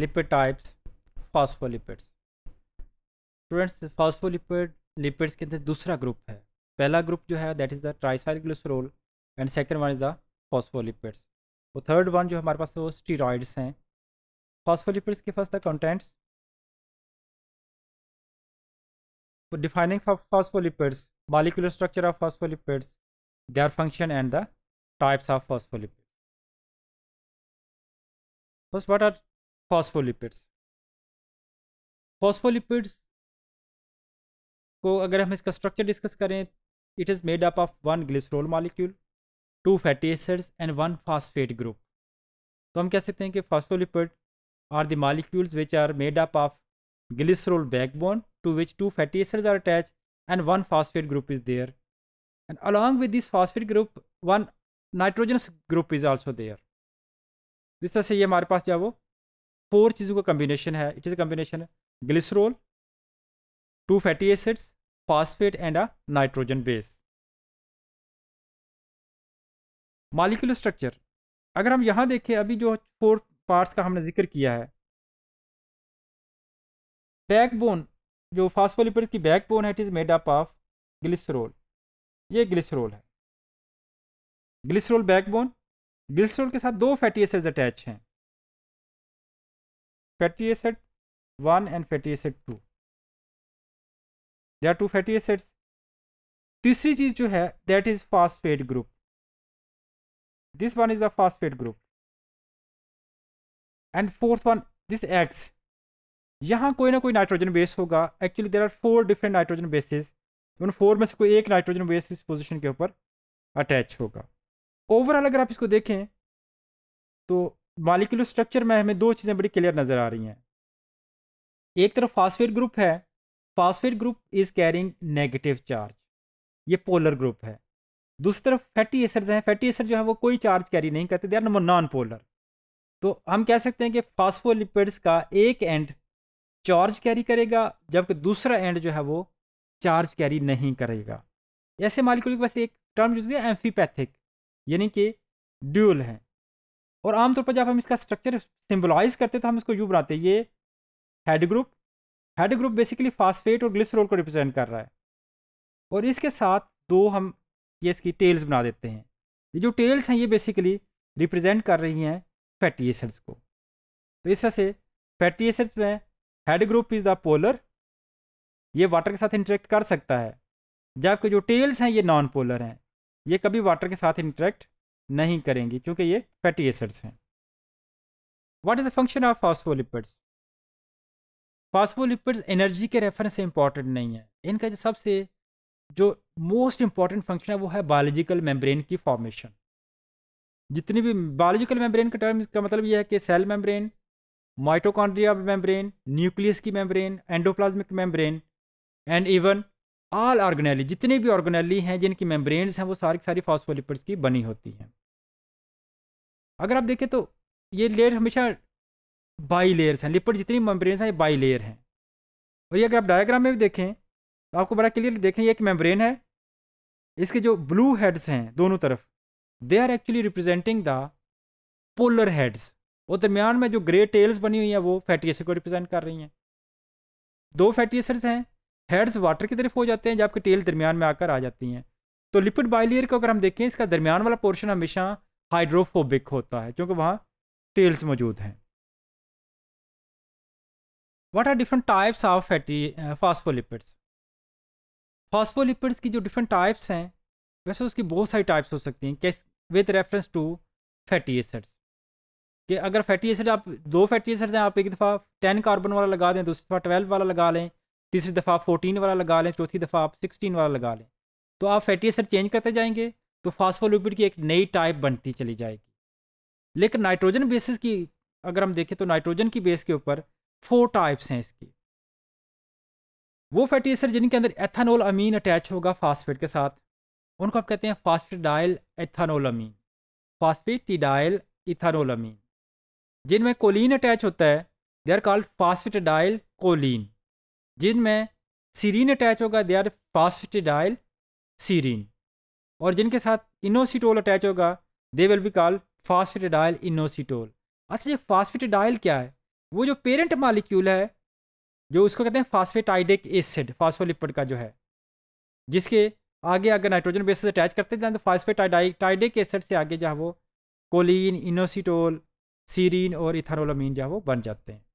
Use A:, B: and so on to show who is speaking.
A: lipid types phospholipids students phospholipid lipids के अंदर दूसरा ग्रुप है पहला ग्रुप जो है that is the triacyl glycerol and second one is the phospholipids वो थर्ड वन जो हमारे पास वो स्टीरॉइड्स हैं फॉस्फोलिपिड्स के first the contents defining phospholipids, molecular structure of phospholipids, their function and the types of phospholipids. First, what are phospholipids phospholipids को अगर हम इसका स्ट्रक्चर डिस्कस करें it is made up of one glycerol molecule two fatty acids and one phosphate group तो हम कह सकते हैं कि phospholipid are the molecules which are made up of glycerol backbone to which two fatty acids are attach and one phosphate group is there and along with this phosphate group one nitrogenous group is also there जिस तरह से ये हमारे पास जो वो four चीज़ों का combination है it is a combination glycerol two fatty acids phosphate and a nitrogen base molecular structure अगर हम यहाँ देखें अभी जो फोर पार्ट्स का हमने जिक्र किया है बैकबोन जो फास्फोलिपिड की बैकबोन है it is made up of glycerol ये ग्लिसरोल है ग्लिसरोल बैकबोन ग्लिसरोल के साथ दो फैटी एसिड्स अटैच हैं fatty acid 1 and fatty acid 2 there are two fatty acids तीसरी चीज जो है that is phosphate group this one is the phosphate group and fourth one this X यहाँ कोई ना कोई नाइट्रोजन बेस होगा actually there are four different nitrogen bases उन फोर में से कोई एक नाइट्रोजन बेस इस पोजीशन के ऊपर अटैच होगा ओवरऑल अगर आप इसको देखें तो मालिकुलर स्ट्रक्चर में हमें दो चीज़ें बड़ी क्लियर नज़र आ रही हैं एक तरफ फास्फेट ग्रुप है phosphate group is carrying negative charge ये पोलर ग्रुप है दूसरी तरफ फैटी एसड्स हैं फैटी एसड जो है वो कोई चार्ज कैरी नहीं करते they are number non polar तो हम कह सकते हैं कि फास्फोलिपिड्स का एक एंड चार्ज कैरी करेगा जबकि दूसरा एंड जो है वो चार्ज कैरी नहीं करेगा ऐसे मालिक्यूल के पास एक टर्म यूज किया एम्फीपैथिक यानी कि ड्यूल हैं और आमतौर पर जब हम इसका स्ट्रक्चर सिम्बलाइज करते हैं तो हम इसको यू बनाते हैं ये head group head group basically phosphate और ग्लिसरोल को रिप्रेजेंट कर रहा है और इसके साथ दो हम ये इसकी टेल्स बना देते हैं ये जो टेल्स हैं ये बेसिकली रिप्रेजेंट कर रही हैं फैटी एसिड्स को तो इस तरह से फैटी एसिड्स में head group is the polar ये वाटर के साथ इंटरेक्ट कर सकता है जबकि जो टेल्स हैं ये नॉन पोलर हैं ये कभी वाटर के साथ इंटरेक्ट नहीं करेंगी क्योंकि ये फैटी एसिड्स हैं what is the function of phospholipids phospholipids energy के रेफरेंस से इंपॉर्टेंट नहीं है इनका जो सबसे जो मोस्ट इंपॉर्टेंट फंक्शन है वो है बायोलॉजिकल मेम्ब्रेन की फॉर्मेशन जितनी भी बायोलॉजिकल मेम्ब्रेन का टर्म इसका मतलब यह है कि cell membrane mitochondria membrane nucleus की membrane endoplasmic membrane and even all organelle जितनी भी ऑर्गेनेली हैं जिनकी मेम्ब्रेन्स हैं वो सारी सारी फॉस्फोलिपिड्स की बनी होती हैं अगर आप देखें तो ये लेयर हमेशा बाई लेयर्स हैं लिपिड जितनी मेम्ब्रेन हैं ये बाई लेयर हैं और ये अगर आप डायग्राम में भी देखें तो आपको बड़ा क्लियर देखें ये एक मेम्ब्रेन है इसके जो ब्लू हेड्स हैं दोनों तरफ they are actually representing the polar heads और दरमियान में जो ग्रे टेल्स बनी हुई हैं वो फैटी एसिड को रिप्रेजेंट कर रही हैं दो फैटी एसिड्स हैं हेड्स वाटर की तरफ हो जाते हैं जबकि टेल दरमियान में आकर आ जाती हैं तो लिपिड लेयर को अगर हम देखें इसका दरमियान वाला पोर्शन हमेशा हाइड्रोफोबिक होता है क्योंकि वहाँ टेल्स मौजूद हैं what are different types of fatty phospholipids phospholipids की जो डिफरेंट टाइप्स हैं वैसे उसकी बहुत सारी टाइप्स हो सकती हैं case with reference to fatty acids कि अगर फैटी एसिड आप दो फैटी एसिड्स हैं आप एक दफ़ा टेन कार्बन वाला लगा दें दूसरी दफ़ा ट्वेल्व वाला लगा लें तीसरी दफ़ा फोर्टीन वाला लगा लें चौथी दफ़ा आप सिक्सटीन वाला लगा लें तो आप फैटी एसिड चेंज करते जाएंगे तो फास्फोलिपिड की एक नई टाइप बनती चली जाएगी लेकिन नाइट्रोजन बेसिस की अगर हम देखें तो नाइट्रोजन की बेस के ऊपर फोर टाइप्स हैं इसकी वो फैटी एसिड जिनके अंदर एथानोल अमीन अटैच होगा फास्फेट के साथ उनको आप कहते हैं फास्फेटाइल एथानोल अमीन फास्फेटिडाइल इथानोल अमीन जिनमें कोलिन अटैच होता है they are called phosphatidyl choline जिनमें सीरीन अटैच होगा दे आर फास्फेटाइल सीरीन और जिनके साथ इनोसीटोल अटैच होगा they will be called phosphatidyl inositol अच्छा ये फास्फेटाडाइल क्या है वो जो पेरेंट मालिक्यूल है जो उसको कहते हैं फास्फेटाइडिक एसिड फास्फोलिपिड का जो है जिसके आगे अगर नाइट्रोजन बेसिस अटैच करते जाए तो फास्फेटाइडिक एसिड से आगे जो है वो कोलिन इनोसीटोल सीरीन और इथानोलामीन जो है वो बन जाते हैं